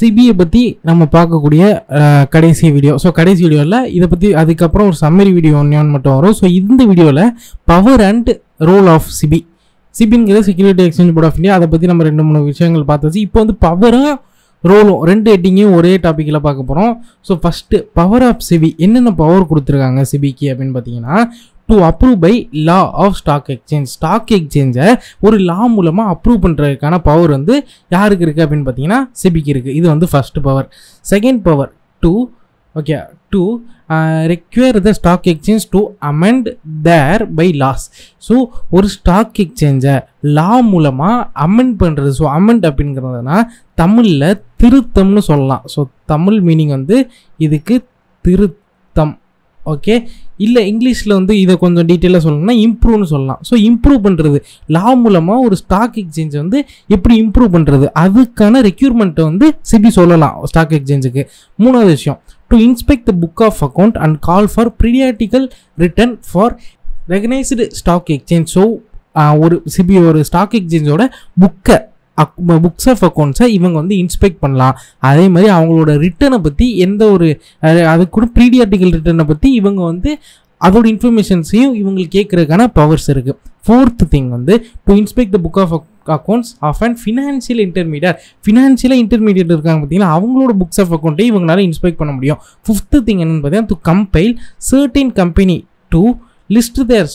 CBI பற்றி நம்ம பார்க்கக்கூடிய கடைசி வீடியோ ஸோ கடைசி வீடியோவில் இதை பற்றி அதுக்கப்புறம் ஒரு சம்மரி வீடியோ ஒன்று மட்டும் வரும் ஸோ இந்த வீடியோவில் power and role of SEBI சிபிங்கிறது security exchange board of India அதை பற்றி நம்ம ரெண்டு மூணு விஷயங்கள் பார்த்தாச்சு இப்போ வந்து பவரும் ரோலும் ரெண்டு ஹெட்டிங்கையும் ஒரே டாப்பிக்கில் பார்க்க போகிறோம் so first power of SEBI என்னென்ன பவர் கொடுத்துருக்காங்க சிபிக்கு அப்படின்னு பார்த்தீங்கன்னா to approve by law of stock exchange stock எக்ஸ்சேஞ்சை ஒரு லா மூலமாக அப்ரூவ் பண்ணுறதுக்கான பவர் வந்து யாருக்கு இருக்குது அப்படின்னு பார்த்தீங்கன்னா சிபிக்கு இருக்குது இது வந்து first power second power to okay to require the stock exchange to amend their bylaws so ஒரு ஸ்டாக் எக்ஸ்சேஞ்சை லா மூலமாக அமெண்ட் பண்ணுறது ஸோ அமெண்ட் அப்படிங்கிறதுனா தமிழில் திருத்தம்னு சொல்லலாம் ஸோ தமிழ் மீனிங் வந்து இதுக்கு திருத்தம் ஓகே இல்லை இங்கிலீஷில் வந்து இதை கொஞ்சம் டீட்டெயிலாக சொல்லணும்னா இம்ப்ரூவ்னு சொல்லலாம் ஸோ இம்ப்ரூவ் பண்ணுறது லா மூலமாக ஒரு ஸ்டாக் எக்ஸ்சேஞ்சை வந்து எப்படி இம்ப்ரூவ் பண்ணுறது அதுக்கான ரெக்யூர்மெண்ட்டை வந்து சிபி சொல்லலாம் ஸ்டாக் எக்ஸ்சேஞ்சுக்கு மூணாவது விஷயம் to inspect the book of account and call for periodical return for recognised stock exchange so ஒரு சிபி ஒரு ஸ்டாக் எக்ஸ்சேஞ்சோட புக்கை புக்ஸ் ஆஃப் அக்கௌண்ட்ஸை இவங்க வந்து இன்ஸ்பெக்ட் பண்ணலாம் அதே மாதிரி அவங்களோட ரிட்டனை பற்றி எந்த ஒரு அது கூட ப்ரீடியாட்டிக்கல் ரிட்டனை பற்றி இவங்க வந்து அதோட இன்ஃபர்மேஷன்ஸையும் இவங்களுக்கு கேட்குறதுக்கான பவர்ஸ் இருக்குது ஃபோர்த் திங் வந்து to inspect the book of accounts of and financial intermediate ஃபினான்ஷியலாக இன்டர்மீடியட் இருக்காங்க பார்த்தீங்கன்னா அவங்களோட புக்ஸ் ஆஃப் அக்கௌண்ட்டையும் இவங்களால இன்ஸ்பெக்ட் பண்ண முடியும் ஃபிஃப்த்து திங் என்னென்னு பார்த்தீங்கன்னா to compile certain company to list their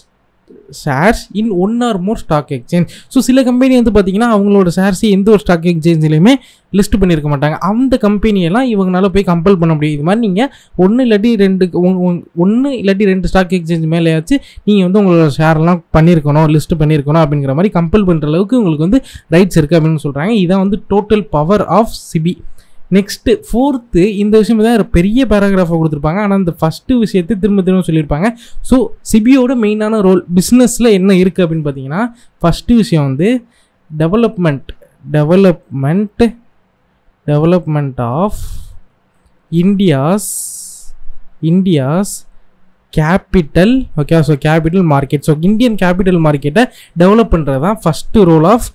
shares in one or more stock exchange so சில கம்பெனி வந்து பார்த்திங்கன்னா அவங்களோட ஷேர்ஸை எந்த ஒரு ஸ்டாக் எக்ஸ்சேஞ்சிலையுமே லிஸ்ட் பண்ணியிருக்க மாட்டாங்க அந்த கம்பெனியெல்லாம் இவங்களால போய் கம்பல் பண்ண முடியும் இது மாதிரி நீங்கள் ஒன்று இல்லாட்டி ரெண்டு ஒன்று இல்லாட்டி ரெண்டு ஸ்டாக் எக்ஸ்சேஞ்ச் மேலேயாச்சு நீங்கள் வந்து உங்களோட ஷேர்லாம் பண்ணியிருக்கணும் லிஸ்ட் பண்ணியிருக்கணும் அப்படிங்கிற மாதிரி கம்பல் பண்ணுற அளவுக்கு உங்களுக்கு வந்து ரைட்ஸ் இருக்குது அப்படின்னு சொல்கிறாங்க இதான் வந்து total power of SEBI next fourth இந்த விஷயம் தான் ஒரு பெரிய பேராகிராஃபை கொடுத்துருப்பாங்க ஆனால் அந்த ஃபஸ்ட்டு விஷயத்தை திரும்ப திரும்ப சொல்லியிருப்பாங்க ஸோ சிபியோட மெயினான ரோல் பிஸ்னஸில் என்ன இருக்குது அப்படின்னு பார்த்தீங்கன்னா ஃபஸ்ட்டு விஷயம் வந்து development development development of India's India's capital okay so capital market so Indian capital மார்க்கெட்டை டெவலப் பண்ணுறது தான் first role of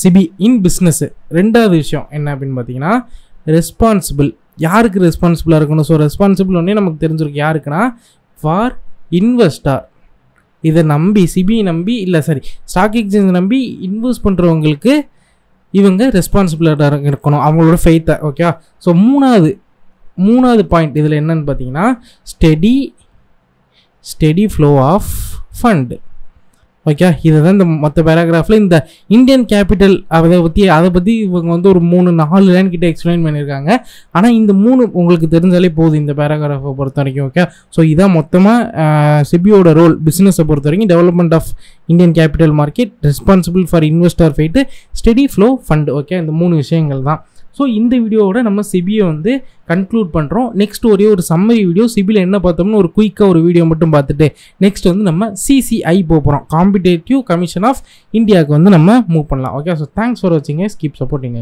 SEBI in business ரெண்டாவது விஷயம் என்ன அப்படின்னு பார்த்தீங்கன்னா ரெஸ்பான்சிபிள் யாருக்கு ரெஸ்பான்சிபிளாக இருக்கணும் ஸோ ரெஸ்பான்சிபிள் ஒன்றே நமக்கு தெரிஞ்சிருக்கு யாருக்குன்னா ஃபார் இன்வெஸ்டார் இதை நம்பி சிபி நம்பி இல்லை சாரி ஸ்டாக் எக்ஸ்சேஞ்ச் நம்பி இன்வெஸ்ட் பண்ணுறவங்களுக்கு இவங்க ரெஸ்பான்சிபிளாக இருக்கணும் அவங்களோட ஃபெய்த்தை ஓகே ஸோ மூணாவது மூணாவது பாயிண்ட் இதில் என்னன்னு பார்த்தீங்கன்னா steady steady flow of fund okay இதை தான் இந்த மற்ற பேராகிராஃபில் இந்த இந்தியன் கேபிட்டல் அதை பற்றி அதை பற்றி இவங்க வந்து ஒரு மூணு நாலு லைன் கிட்டே எக்ஸ்பிளைன் பண்ணியிருக்காங்க ஆனால் இந்த மூணு உங்களுக்கு தெரிஞ்சாலே போதும் இந்த பேராகிராஃபை பொறுத்த வரைக்கும் ஓகே ஸோ இதான் மொத்தமாக சிபியோட ரோல் பிஸ்னஸை பொறுத்த வரைக்கும் development of Indian capital market responsible for investor fight steady flow fund okay இந்த மூணு விஷயங்கள் தான் ஸோ இந்த வீடியோவோட நம்ம சிபியை வந்து கன்க்ளூட் பண்ணுறோம் நெக்ஸ்ட் ஒரே ஒரு சம்மரி வீடியோ சிபியில் என்ன பார்த்தோம்னா ஒரு குயிக்காக ஒரு வீடியோ மட்டும் பார்த்துட்டு நெக்ஸ்ட் வந்து நம்ம சிசிஐ போகிறோம் காம்படேட்டிவ் கமிஷன் ஆஃப் இந்தியாவுக்கு வந்து நம்ம மூவ் பண்ணலாம் ஓகே ஸோ தேங்க்ஸ் ஃபார் வாட்சிங் கீப் சப்போர்ட்டிங்